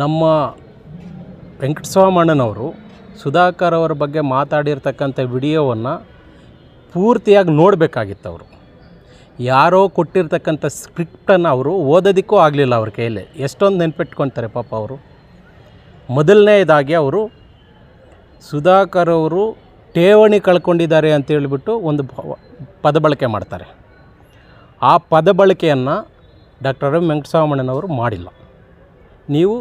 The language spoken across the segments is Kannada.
ನಮ್ಮ ವೆಂಕಟಸ್ವಾಮಣ್ಣನವರು ಸುಧಾಕರ್ ಅವರ ಬಗ್ಗೆ ಮಾತಾಡಿರ್ತಕ್ಕಂಥ ವಿಡಿಯೋವನ್ನು ಪೂರ್ತಿಯಾಗಿ ನೋಡಬೇಕಾಗಿತ್ತು ಅವರು ಯಾರೋ ಕೊಟ್ಟಿರ್ತಕ್ಕಂಥ ಸ್ಕ್ರಿಪ್ಟನ್ನು ಅವರು ಓದೋದಕ್ಕೂ ಆಗಲಿಲ್ಲ ಅವ್ರ ಕೈಯಲ್ಲಿ ಎಷ್ಟೊಂದು ನೆನ್ಪಿಟ್ಕೊತಾರೆ ಪಾಪ ಅವರು ಮೊದಲನೇದಾಗಿ ಅವರು ಸುಧಾಕರ್ ಅವರು ಠೇವಣಿ ಕಳ್ಕೊಂಡಿದ್ದಾರೆ ಅಂತ ಹೇಳಿಬಿಟ್ಟು ಒಂದು ಪದ ಬಳಕೆ ಮಾಡ್ತಾರೆ ಆ ಪದ ಬಳಕೆಯನ್ನು ಡಾಕ್ಟರ್ ಎಂ ವೆಂಕಟಸ್ವಾಮಣ್ಣನವರು ಮಾಡಿಲ್ಲ ನೀವು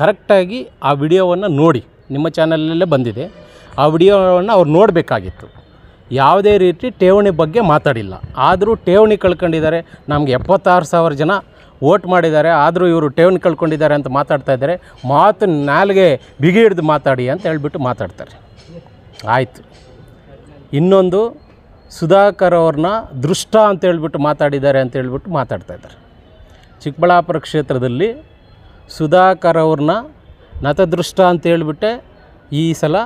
ಕರೆಕ್ಟಾಗಿ ಆ ವಿಡಿಯೋವನ್ನು ನೋಡಿ ನಿಮ್ಮ ಚಾನಲಲ್ಲೇ ಬಂದಿದೆ ಆ ವಿಡಿಯೋವನ್ನು ಅವ್ರು ನೋಡಬೇಕಾಗಿತ್ತು ಯಾವುದೇ ರೀತಿ ಠೇವಣಿ ಬಗ್ಗೆ ಮಾತಾಡಿಲ್ಲ ಆದರೂ ಠೇವಣಿ ಕಳ್ಕೊಂಡಿದ್ದಾರೆ ನಮಗೆ ಎಪ್ಪತ್ತಾರು ಸಾವಿರ ಜನ ವೋಟ್ ಮಾಡಿದ್ದಾರೆ ಆದರೂ ಇವರು ಠೇವಣಿ ಕಳ್ಕೊಂಡಿದ್ದಾರೆ ಅಂತ ಮಾತಾಡ್ತಾ ಇದ್ದಾರೆ ಮಾತು ನಾಲ್ಗೆ ಬಿಗಿ ಹಿಡಿದು ಮಾತಾಡಿ ಅಂತ ಹೇಳಿಬಿಟ್ಟು ಮಾತಾಡ್ತಾರೆ ಆಯಿತು ಇನ್ನೊಂದು ಸುಧಾಕರ್ ಅವ್ರನ್ನ ದೃಷ್ಟ ಅಂತ ಹೇಳಿಬಿಟ್ಟು ಮಾತಾಡಿದ್ದಾರೆ ಅಂತ ಹೇಳ್ಬಿಟ್ಟು ಮಾತಾಡ್ತಾ ಇದ್ದಾರೆ ಚಿಕ್ಕಬಳ್ಳಾಪುರ ಕ್ಷೇತ್ರದಲ್ಲಿ ಸುಧಾಕರ್ ಅವ್ರನ್ನ ನತದೃಷ್ಟ ಅಂತ ಹೇಳಿಬಿಟ್ಟೆ ಈ ಸಲ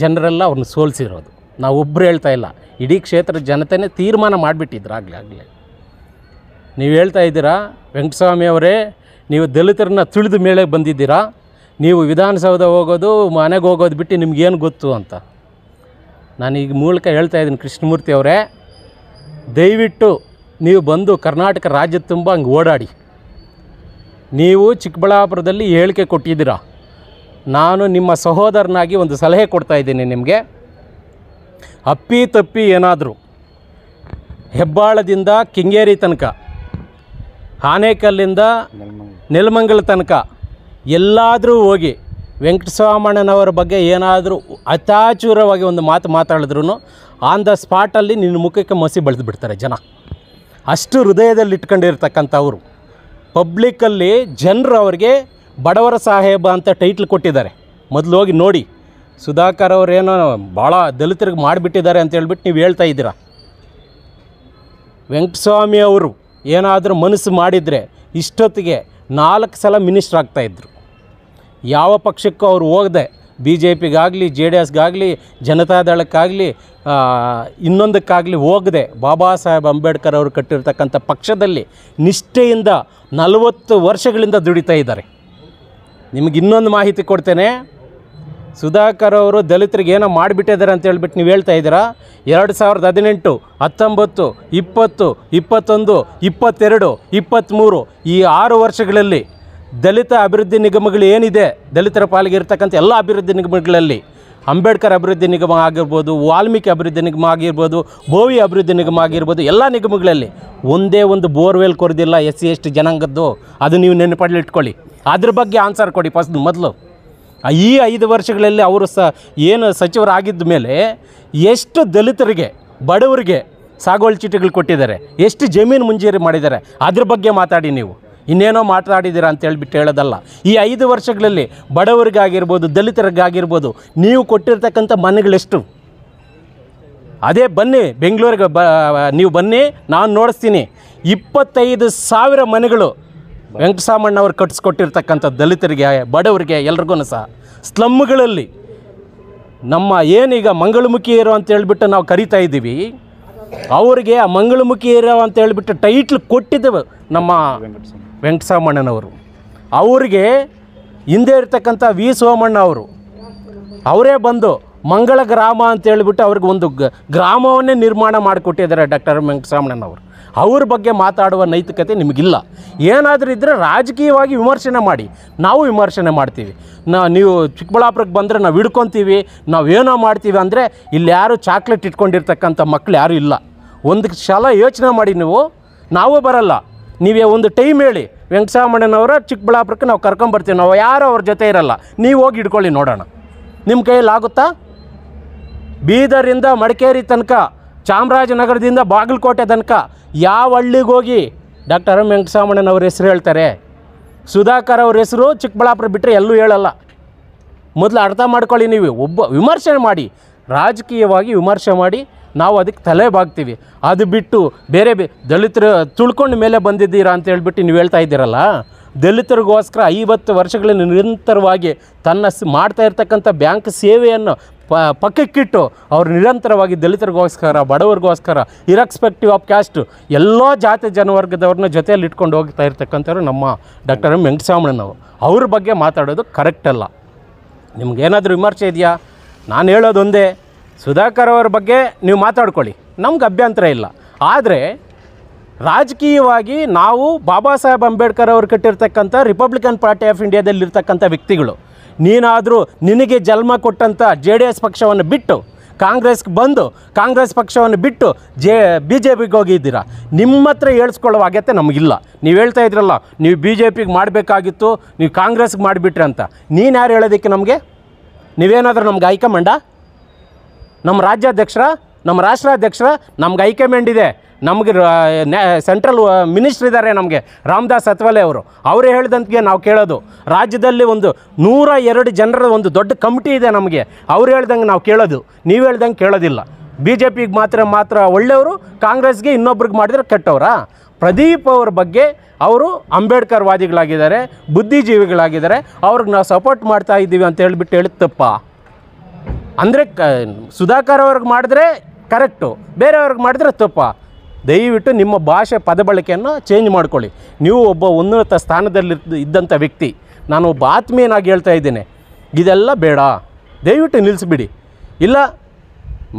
ಜನರೆಲ್ಲ ಅವ್ರನ್ನ ಸೋಲಿಸಿರೋದು ನಾವು ಒಬ್ಬರು ಹೇಳ್ತಾ ಇಲ್ಲ ಇಡೀ ಕ್ಷೇತ್ರದ ಜನತೆನೇ ತೀರ್ಮಾನ ಮಾಡಿಬಿಟ್ಟಿದ್ರು ಆಗಲೇ ಆಗಲೇ ನೀವು ಹೇಳ್ತಾ ಇದ್ದೀರಾ ವೆಂಕಟಸ್ವಾಮಿ ಅವರೇ ನೀವು ದಲಿತರನ್ನ ತುಳಿದ ಮೇಲೆ ಬಂದಿದ್ದೀರಾ ನೀವು ವಿಧಾನಸೌಧ ಹೋಗೋದು ಮನೆಗೆ ಹೋಗೋದು ಬಿಟ್ಟು ನಿಮಗೇನು ಗೊತ್ತು ಅಂತ ನಾನು ಈಗ ಮೂಲಕ ಹೇಳ್ತಾ ಇದ್ದೀನಿ ಕೃಷ್ಣಮೂರ್ತಿ ಅವರೇ ದಯವಿಟ್ಟು ನೀವು ಬಂದು ಕರ್ನಾಟಕ ರಾಜ್ಯ ತುಂಬ ಹಂಗೆ ಓಡಾಡಿ ನೀವು ಚಿಕ್ಕಬಳ್ಳಾಪುರದಲ್ಲಿ ಹೇಳಿಕೆ ಕೊಟ್ಟಿದ್ದೀರಾ ನಾನು ನಿಮ್ಮ ಸಹೋದರನಾಗಿ ಒಂದು ಸಲಹೆ ಕೊಡ್ತಾ ಇದ್ದೀನಿ ನಿಮಗೆ ಅಪ್ಪಿ ತಪ್ಪಿ ಏನಾದರೂ ಹೆಬ್ಬಾಳದಿಂದ ಕಿಂಗೇರಿ ತನಕ ಆನೇಕಲ್ಲಿಂದ ನೆಲಮಂಗಲ ತನಕ ಎಲ್ಲಾದರೂ ಹೋಗಿ ವೆಂಕಟಸ್ವಾಮಣ್ಣನವರ ಬಗ್ಗೆ ಏನಾದರೂ ಅಚಾಚೂರವಾಗಿ ಒಂದು ಮಾತು ಮಾತಾಡಿದ್ರೂ ಆನ್ ದ ಸ್ಪಾಟಲ್ಲಿ ನಿನ್ನ ಮುಖಕ್ಕೆ ಮಸಿ ಬೆಳೆದು ಬಿಡ್ತಾರೆ ಜನ ಅಷ್ಟು ಹೃದಯದಲ್ಲಿ ಇಟ್ಕೊಂಡಿರ್ತಕ್ಕಂಥವ್ರು ಪಬ್ಲಿಕ್ಕಲ್ಲಿ ಜನರು ಅವ್ರಿಗೆ ಬಡವರ ಸಾಹೇಬ ಅಂತ ಟೈಟ್ಲ್ ಕೊಟ್ಟಿದ್ದಾರೆ ಮೊದಲು ಹೋಗಿ ನೋಡಿ ಸುಧಾಕರ್ ಅವರೇನೋ ಭಾಳ ದಲಿತರಿಗೆ ಮಾಡಿಬಿಟ್ಟಿದ್ದಾರೆ ಅಂತ ಹೇಳ್ಬಿಟ್ಟು ನೀವು ಹೇಳ್ತಾ ಇದ್ದೀರಾ ವೆಂಕಟಸ್ವಾಮಿ ಅವರು ಏನಾದರೂ ಮನಸ್ಸು ಮಾಡಿದರೆ ಇಷ್ಟೊತ್ತಿಗೆ ನಾಲ್ಕು ಸಲ ಮಿನಿಸ್ಟ್ರ್ ಆಗ್ತಾಯಿದ್ರು ಯಾವ ಪಕ್ಷಕ್ಕೂ ಅವರು ಹೋಗದೆ ಬಿ ಜೆ ಪಿಗಾಗಲಿ ಜೆ ಡಿ ಎಸ್ಗಾಗಲಿ ಜನತಾದಳಕ್ಕಾಗಲಿ ಇನ್ನೊಂದಕ್ಕಾಗಲಿ ಹೋಗದೆ ಬಾಬಾ ಸಾಹೇಬ್ ಅಂಬೇಡ್ಕರ್ ಅವರು ಕಟ್ಟಿರ್ತಕ್ಕಂಥ ಪಕ್ಷದಲ್ಲಿ ನಿಷ್ಠೆಯಿಂದ ನಲವತ್ತು ವರ್ಷಗಳಿಂದ ದುಡಿತಾ ಇದ್ದಾರೆ ನಿಮಗೆ ಇನ್ನೊಂದು ಮಾಹಿತಿ ಕೊಡ್ತೇನೆ ಸುಧಾಕರ್ ಅವರು ದಲಿತರಿಗೆ ಏನೋ ಮಾಡಿಬಿಟ್ಟಿದ್ದಾರೆ ಅಂತ ಹೇಳ್ಬಿಟ್ಟು ನೀವು ಹೇಳ್ತಾ ಇದ್ದೀರಾ ಎರಡು ಸಾವಿರದ ಹದಿನೆಂಟು ಹತ್ತೊಂಬತ್ತು ಇಪ್ಪತ್ತು ಇಪ್ಪತ್ತೊಂದು ಇಪ್ಪತ್ತೆರಡು ಇಪ್ಪತ್ತ್ಮೂರು ಈ ಆರು ವರ್ಷಗಳಲ್ಲಿ ದಲಿತ ಅಭಿವೃದ್ಧಿ ನಿಗಮಗಳು ಏನಿದೆ ದಲಿತರ ಪಾಲಿಗೆ ಇರ್ತಕ್ಕಂಥ ಎಲ್ಲ ಅಭಿವೃದ್ಧಿ ನಿಗಮಗಳಲ್ಲಿ ಅಂಬೇಡ್ಕರ್ ಅಭಿವೃದ್ಧಿ ನಿಗಮ ಆಗಿರ್ಬೋದು ವಾಲ್ಮೀಕಿ ಅಭಿವೃದ್ಧಿ ನಿಗಮ ಆಗಿರ್ಬೋದು ಭೋವಿ ಅಭಿವೃದ್ಧಿ ನಿಗಮ ಆಗಿರ್ಬೋದು ಎಲ್ಲ ನಿಗಮಗಳಲ್ಲಿ ಒಂದೇ ಒಂದು ಬೋರ್ವೆಲ್ ಕೊರದಿಲ್ಲ ಎಸ್ ಸಿ ಎಸ್ ಟಿ ಜನಾಂಗದ್ದು ಅದು ನೀವು ಇಟ್ಕೊಳ್ಳಿ ಅದ್ರ ಬಗ್ಗೆ ಆನ್ಸರ್ ಕೊಡಿ ಫಸ್ಟ್ ಮೊದಲು ಈ ಐದು ವರ್ಷಗಳಲ್ಲಿ ಅವರು ಸ ಏನು ಸಚಿವರಾಗಿದ್ದ ಮೇಲೆ ಎಷ್ಟು ದಲಿತರಿಗೆ ಬಡವರಿಗೆ ಸಾಗುವಳಿ ಚೀಟಿಗಳು ಕೊಟ್ಟಿದ್ದಾರೆ ಎಷ್ಟು ಜಮೀನು ಮುಂಜೂರಿ ಮಾಡಿದ್ದಾರೆ ಅದ್ರ ಬಗ್ಗೆ ಮಾತಾಡಿ ನೀವು ಇನ್ನೇನೋ ಮಾತಾಡಿದ್ದೀರಾ ಅಂತ ಹೇಳಿಬಿಟ್ಟು ಹೇಳೋದಲ್ಲ ಈ ಐದು ವರ್ಷಗಳಲ್ಲಿ ಬಡವರಿಗಾಗಿರ್ಬೋದು ದಲಿತರಿಗಾಗಿರ್ಬೋದು ನೀವು ಕೊಟ್ಟಿರ್ತಕ್ಕಂಥ ಮನೆಗಳೆಷ್ಟು ಅದೇ ಬನ್ನಿ ಬೆಂಗಳೂರಿಗೆ ಬ ನೀವು ಬನ್ನಿ ನಾನು ನೋಡಿಸ್ತೀನಿ ಇಪ್ಪತ್ತೈದು ಸಾವಿರ ಮನೆಗಳು ವೆಂಕಟಸಾಮಣ್ಣವ್ರು ಕಟ್ಟಿಸ್ಕೊಟ್ಟಿರ್ತಕ್ಕಂಥ ದಲಿತರಿಗೆ ಬಡವರಿಗೆ ಎಲ್ರಿಗೂ ಸಹ ಸ್ಲಮ್ಗಳಲ್ಲಿ ನಮ್ಮ ಏನೀಗ ಮಂಗಳಮುಖಿಯರು ಅಂತ ಹೇಳಿಬಿಟ್ಟು ನಾವು ಕರಿತಾ ಇದ್ದೀವಿ ಅವರಿಗೆ ಆ ಮಂಗಳಮುಖಿಯರು ಅಂತ ಹೇಳಿಬಿಟ್ಟು ಟೈಟ್ಲ್ ಕೊಟ್ಟಿದ್ದೇವೆ ನಮ್ಮ ವೆಂಕಟಸಾಮಣ್ಣನವರು ಅವರಿಗೆ ಹಿಂದೆ ಇರ್ತಕ್ಕಂಥ ವಿ ಸೋಮಣ್ಣ ಅವರು ಅವರೇ ಬಂದು ಮಂಗಳ ಗ್ರಾಮ ಅಂತ ಹೇಳಿಬಿಟ್ಟು ಅವ್ರಿಗೆ ಒಂದು ಗ್ರಾಮವನ್ನೇ ನಿರ್ಮಾಣ ಮಾಡಿಕೊಟ್ಟಿದ್ದಾರೆ ಡಾಕ್ಟರ್ ವೆಂಕಟಸಾಮಣ್ಣನವರು ಅವ್ರ ಬಗ್ಗೆ ಮಾತಾಡುವ ನೈತಿಕತೆ ನಿಮಗಿಲ್ಲ ಏನಾದರೂ ಇದ್ದರೆ ರಾಜಕೀಯವಾಗಿ ವಿಮರ್ಶನೆ ಮಾಡಿ ನಾವು ವಿಮರ್ಶನೆ ಮಾಡ್ತೀವಿ ನಾ ನೀವು ಚಿಕ್ಕಬಳ್ಳಾಪುರಕ್ಕೆ ಬಂದರೆ ನಾವು ಹಿಡ್ಕೊತೀವಿ ನಾವೇನೋ ಮಾಡ್ತೀವಿ ಅಂದರೆ ಇಲ್ಲಿ ಯಾರು ಚಾಕ್ಲೇಟ್ ಇಟ್ಕೊಂಡಿರ್ತಕ್ಕಂಥ ಮಕ್ಳು ಯಾರೂ ಇಲ್ಲ ಒಂದು ಸಲ ಯೋಚನೆ ಮಾಡಿ ನೀವು ನಾವೂ ಬರಲ್ಲ ನೀವೇ ಒಂದು ಟೈಮ್ ಹೇಳಿ ವೆಂಕಟಸಾಮಣ್ಣನವರ ಚಿಕ್ಕಬಳ್ಳಾಪುರಕ್ಕೆ ನಾವು ಕರ್ಕೊಂಬರ್ತೀವಿ ನಾವು ಯಾರು ಅವ್ರ ಜೊತೆ ಇರಲ್ಲ ನೀವು ಹೋಗಿ ಹಿಡ್ಕೊಳ್ಳಿ ನೋಡೋಣ ನಿಮ್ಮ ಕೈಯಲ್ಲಿ ಆಗುತ್ತಾ ಬೀದರಿಂದ ಮಡಿಕೇರಿ ತನಕ ಚಾಮರಾಜನಗರದಿಂದ ಬಾಗಲಕೋಟೆ ತನಕ ಯಾವ ಹಳ್ಳಿಗೆ ಹೋಗಿ ಡಾಕ್ಟರ್ ಎಂ ವೆಂಕಟಸಾಮಣ್ಣನವ್ರ ಹೆಸರು ಹೇಳ್ತಾರೆ ಸುಧಾಕರ್ ಅವ್ರ ಹೆಸರು ಚಿಕ್ಕಬಳ್ಳಾಪುರ ಬಿಟ್ಟರೆ ಎಲ್ಲೂ ಹೇಳಲ್ಲ ಮೊದಲು ಅರ್ಥ ಮಾಡ್ಕೊಳ್ಳಿ ನೀವು ಒಬ್ಬ ವಿಮರ್ಶೆ ಮಾಡಿ ರಾಜಕೀಯವಾಗಿ ವಿಮರ್ಶೆ ಮಾಡಿ ನಾವು ಅದಕ್ಕೆ ತಲೆ ಬಾಗ್ತೀವಿ ಅದು ಬಿಟ್ಟು ಬೇರೆ ಬೇ ದಲಿತರು ತುಳ್ಕೊಂಡು ಮೇಲೆ ಬಂದಿದ್ದೀರಾ ಅಂತ ಹೇಳ್ಬಿಟ್ಟು ನೀವು ಹೇಳ್ತಾ ಇದ್ದೀರಲ್ಲ ದಲಿತರಿಗೋಸ್ಕರ ಐವತ್ತು ವರ್ಷಗಳಿಂದ ನಿರಂತರವಾಗಿ ತನ್ನ ಮಾಡ್ತಾ ಇರ್ತಕ್ಕಂಥ ಬ್ಯಾಂಕ್ ಸೇವೆಯನ್ನು ಪ ಪಕ್ಕಕ್ಕಿಟ್ಟು ಅವ್ರು ನಿರಂತರವಾಗಿ ದಲಿತರಿಗೋಸ್ಕರ ಬಡವರಿಗೋಸ್ಕರ ಇರೆಕ್ಸ್ಪೆಕ್ಟಿವ್ ಆಫ್ ಕ್ಯಾಸ್ಟ್ ಎಲ್ಲ ಜಾತಿ ಜನವರ್ಗದವ್ರನ್ನ ಜೊತೆಯಲ್ಲಿ ಇಟ್ಕೊಂಡು ಹೋಗ್ತಾ ಇರ್ತಕ್ಕಂಥವ್ರು ನಮ್ಮ ಡಾಕ್ಟರ್ ಎಂ ನಾವು ಅವ್ರ ಬಗ್ಗೆ ಮಾತಾಡೋದು ಕರೆಕ್ಟ್ ಅಲ್ಲ ನಿಮ್ಗೇನಾದರೂ ವಿಮರ್ಶೆ ಇದೆಯಾ ನಾನು ಹೇಳೋದೊಂದೇ ಸುಧಾಕರ್ ಅವರ ಬಗ್ಗೆ ನೀವು ಮಾತಾಡ್ಕೊಳ್ಳಿ ನಮ್ಗೆ ಅಭ್ಯಂತರ ಇಲ್ಲ ಆದರೆ ರಾಜಕೀಯವಾಗಿ ನಾವು ಬಾಬಾ ಸಾಹೇಬ್ ಅಂಬೇಡ್ಕರ್ ಅವರು ಕಟ್ಟಿರ್ತಕ್ಕಂಥ ರಿಪಬ್ಲಿಕನ್ ಪಾರ್ಟಿ ಆಫ್ ಇಂಡಿಯಾದಲ್ಲಿರ್ತಕ್ಕಂಥ ವ್ಯಕ್ತಿಗಳು ನೀನಾದರೂ ನಿನಗೆ ಜನ್ಮ ಕೊಟ್ಟಂಥ ಜೆ ಡಿ ಎಸ್ ಪಕ್ಷವನ್ನು ಬಿಟ್ಟು ಕಾಂಗ್ರೆಸ್ಗೆ ಬಂದು ಕಾಂಗ್ರೆಸ್ ಪಕ್ಷವನ್ನು ಬಿಟ್ಟು ಜೆ ಬಿ ಜೆ ಪಿಗೆ ಹೋಗಿದ್ದೀರಾ ನಿಮ್ಮ ಹತ್ರ ಹೇಳ್ಸ್ಕೊಳ್ಳೋ ಅಗತ್ಯ ನಮಗಿಲ್ಲ ನೀವು ಹೇಳ್ತಾ ಇದ್ರಲ್ಲ ನೀವು ಬಿ ಜೆ ಪಿಗೆ ಮಾಡಬೇಕಾಗಿತ್ತು ನೀವು ಕಾಂಗ್ರೆಸ್ಗೆ ಮಾಡಿಬಿಟ್ರಿ ಅಂತ ನೀನು ಯಾರು ಹೇಳೋದಕ್ಕೆ ನಮಗೆ ನೀವೇನಾದರೂ ನಮ್ಗೆ ಹೈಕಮಾಂಡ ನಮ್ಮ ರಾಜ್ಯಾಧ್ಯಕ್ಷರ ನಮ್ಮ ರಾಷ್ಟ್ರಾಧ್ಯಕ್ಷರ ನಮ್ಗೆ ಹೈಕಮಾಂಡ್ ಇದೆ ನಮಗೆ ಸೆಂಟ್ರಲ್ ಮಿನಿಸ್ಟ್ರ್ ಇದ್ದಾರೆ ನಮಗೆ ರಾಮದಾಸ್ ಅತ್ವಾಲೆ ಅವರು ಅವರು ಹೇಳಿದಂತೆ ನಾವು ಕೇಳೋದು ರಾಜ್ಯದಲ್ಲಿ ಒಂದು ನೂರ ಎರಡು ಜನರ ಒಂದು ದೊಡ್ಡ ಕಮಿಟಿ ಇದೆ ನಮಗೆ ಅವ್ರು ಹೇಳ್ದಂಗೆ ನಾವು ಕೇಳೋದು ನೀವು ಹೇಳ್ದಂಗೆ ಕೇಳೋದಿಲ್ಲ ಬಿ ಜೆ ಪಿಗೆ ಮಾತ್ರ ಮಾತ್ರ ಒಳ್ಳೆಯವರು ಕಾಂಗ್ರೆಸ್ಗೆ ಇನ್ನೊಬ್ರಿಗೆ ಮಾಡಿದ್ರೆ ಕೆಟ್ಟವರಾ ಪ್ರದೀಪ್ ಅವ್ರ ಬಗ್ಗೆ ಅವರು ಅಂಬೇಡ್ಕರ್ ವಾದಿಗಳಾಗಿದ್ದಾರೆ ಬುದ್ಧಿಜೀವಿಗಳಾಗಿದ್ದಾರೆ ಅವ್ರಿಗೆ ನಾವು ಸಪೋರ್ಟ್ ಮಾಡ್ತಾ ಇದ್ದೀವಿ ಅಂತ ಹೇಳಿಬಿಟ್ಟು ಹೇಳುತ್ತಪ್ಪ ಅಂದರೆ ಕ ಸುಧಾಕರ್ ಅವ್ರಿಗೆ ಮಾಡಿದ್ರೆ ಕರೆಕ್ಟು ಬೇರೆಯವ್ರಿಗೆ ಮಾಡಿದ್ರೆ ತಪ್ಪ ದಯವಿಟ್ಟು ನಿಮ್ಮ ಭಾಷೆ ಪದಬಳಕೆಯನ್ನು ಚೇಂಜ್ ಮಾಡ್ಕೊಳ್ಳಿ ನೀವು ಒಬ್ಬ ಉನ್ನತ ಸ್ಥಾನದಲ್ಲಿ ಇದ್ದಂಥ ವ್ಯಕ್ತಿ ನಾನು ಒಬ್ಬ ಆತ್ಮೀಯನಾಗಿ ಹೇಳ್ತಾ ಇದ್ದೇನೆ ಇದೆಲ್ಲ ಬೇಡ ದಯವಿಟ್ಟು ನಿಲ್ಲಿಸ್ಬಿಡಿ ಇಲ್ಲ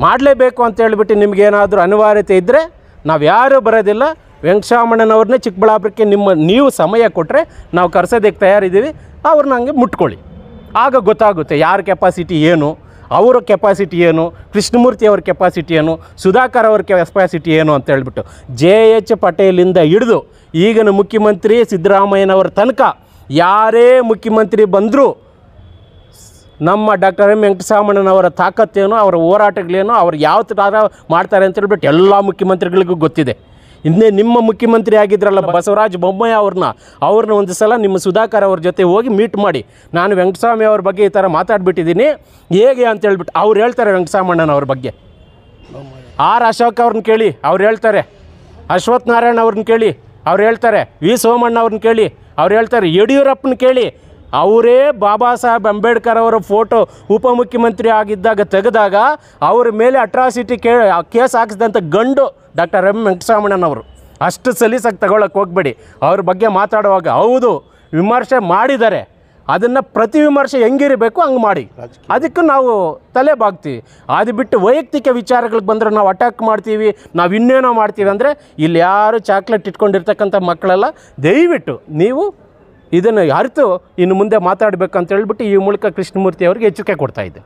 ಮಾಡಲೇಬೇಕು ಅಂತ ಹೇಳಿಬಿಟ್ಟು ನಿಮಗೇನಾದರೂ ಅನಿವಾರ್ಯತೆ ಇದ್ದರೆ ನಾವು ಯಾರೂ ಬರೋದಿಲ್ಲ ವೆಂಕಟಾಮಣ್ಣನವ್ರನ್ನೇ ಚಿಕ್ಕಬಳ್ಳಾಪುರಕ್ಕೆ ನಿಮ್ಮ ನೀವು ಸಮಯ ಕೊಟ್ಟರೆ ನಾವು ಕರ್ಸೋದಕ್ಕೆ ತಯಾರಿದ್ದೀವಿ ಅವ್ರನ್ನ ಹಂಗೆ ಮುಟ್ಕೊಳ್ಳಿ ಆಗ ಗೊತ್ತಾಗುತ್ತೆ ಯಾರ ಕೆಪಾಸಿಟಿ ಏನು ಅವರ ಕೆಪಾಸಿಟಿ ಏನು ಕೃಷ್ಣಮೂರ್ತಿ ಅವ್ರ ಕೆಪಾಸಿಟಿ ಏನು ಸುಧಾಕರ್ ಅವ್ರ ಕೆಪಾಸಿಟಿ ಏನು ಅಂತ ಹೇಳ್ಬಿಟ್ಟು ಜೆ ಎಚ್ ಪಟೇಲಿಂದ ಹಿಡಿದು ಈಗಿನ ಮುಖ್ಯಮಂತ್ರಿ ಸಿದ್ದರಾಮಯ್ಯನವರ ತನಕ ಯಾರೇ ಮುಖ್ಯಮಂತ್ರಿ ಬಂದರೂ ನಮ್ಮ ಡಾಕ್ಟರ್ ಎಂ ವೆಂಕಟಸಾಮಣ್ಣನವರ ತಾಕತ್ತೇನು ಅವರ ಹೋರಾಟಗಳೇನು ಅವ್ರು ಯಾವ ಥರ ಮಾಡ್ತಾರೆ ಅಂತ ಹೇಳ್ಬಿಟ್ಟು ಎಲ್ಲ ಮುಖ್ಯಮಂತ್ರಿಗಳಿಗೂ ಗೊತ್ತಿದೆ ಇನ್ನೇ ನಿಮ್ಮ ಮುಖ್ಯಮಂತ್ರಿ ಆಗಿದ್ರಲ್ಲ ಬಸವರಾಜ ಬೊಮ್ಮಯ್ಯ ಅವ್ರನ್ನ ಅವ್ರನ್ನ ಒಂದು ಸಲ ನಿಮ್ಮ ಸುಧಾಕರ್ ಅವ್ರ ಜೊತೆ ಹೋಗಿ ಮೀಟ್ ಮಾಡಿ ನಾನು ವೆಂಕಟಸ್ವಾಮಿ ಅವ್ರ ಬಗ್ಗೆ ಈ ಥರ ಮಾತಾಡ್ಬಿಟ್ಟಿದ್ದೀನಿ ಹೇಗೆ ಅಂತ ಹೇಳ್ಬಿಟ್ಟು ಅವ್ರು ಹೇಳ್ತಾರೆ ವೆಂಕಟಸ್ವಾಮಣ್ಣನ ಅವ್ರ ಬಗ್ಗೆ ಆರ್ ಅಶೋಕ್ ಅವ್ರನ್ನ ಕೇಳಿ ಅವ್ರು ಹೇಳ್ತಾರೆ ಅಶ್ವಥ್ ನಾರಾಯಣ್ ಅವ್ರನ್ನ ಕೇಳಿ ಅವ್ರು ಹೇಳ್ತಾರೆ ವಿ ಸೋಮಣ್ಣ ಅವ್ರನ್ನ ಕೇಳಿ ಅವ್ರು ಹೇಳ್ತಾರೆ ಯಡಿಯೂರಪ್ಪನ ಕೇಳಿ ಅವರೇ ಬಾಬಾ ಸಾಹೇಬ್ ಅಂಬೇಡ್ಕರ್ ಅವರ ಫೋಟೋ ಉಪಮುಖ್ಯಮಂತ್ರಿ ಆಗಿದ್ದಾಗ ತೆಗೆದಾಗ ಅವ್ರ ಮೇಲೆ ಅಟ್ರಾಸಿಟಿ ಕೇ ಕೇಸ್ ಹಾಕಿಸಿದಂಥ ಗಂಡು ಡಾಕ್ಟರ್ ಎಂ ವೆಂಕಟರಾಮಣ್ಣನವರು ಅಷ್ಟು ಸಲೀಸಾಗಿ ತಗೊಳ್ಳೋಕೆ ಹೋಗಬೇಡಿ ಅವ್ರ ಬಗ್ಗೆ ಮಾತಾಡುವಾಗ ಹೌದು ವಿಮರ್ಶೆ ಮಾಡಿದ್ದಾರೆ ಅದನ್ನು ಪ್ರತಿ ವಿಮರ್ಶೆ ಹೆಂಗಿರಬೇಕು ಹಂಗೆ ಮಾಡಿ ಅದಕ್ಕೆ ನಾವು ತಲೆ ಬಾಗ್ತೀವಿ ಅದು ಬಿಟ್ಟು ವೈಯಕ್ತಿಕ ವಿಚಾರಗಳಿಗೆ ಬಂದರೆ ನಾವು ಅಟ್ಯಾಕ್ ಮಾಡ್ತೀವಿ ನಾವು ಇನ್ನೇನೋ ಮಾಡ್ತೀವಿ ಅಂದರೆ ಇಲ್ಲಿ ಯಾರು ಚಾಕ್ಲೇಟ್ ಇಟ್ಕೊಂಡಿರ್ತಕ್ಕಂಥ ಮಕ್ಕಳೆಲ್ಲ ದಯವಿಟ್ಟು ನೀವು ಇದನ್ನು ಅರಿತು ಇನ್ನು ಮುಂದೆ ಮಾತಾಡಬೇಕಂತ ಹೇಳ್ಬಿಟ್ಟು ಈ ಮೂಲಕ ಕೃಷ್ಣಮೂರ್ತಿ ಅವರಿಗೆ ಎಚ್ಚರಿಕೆ ಇದ್ದೆ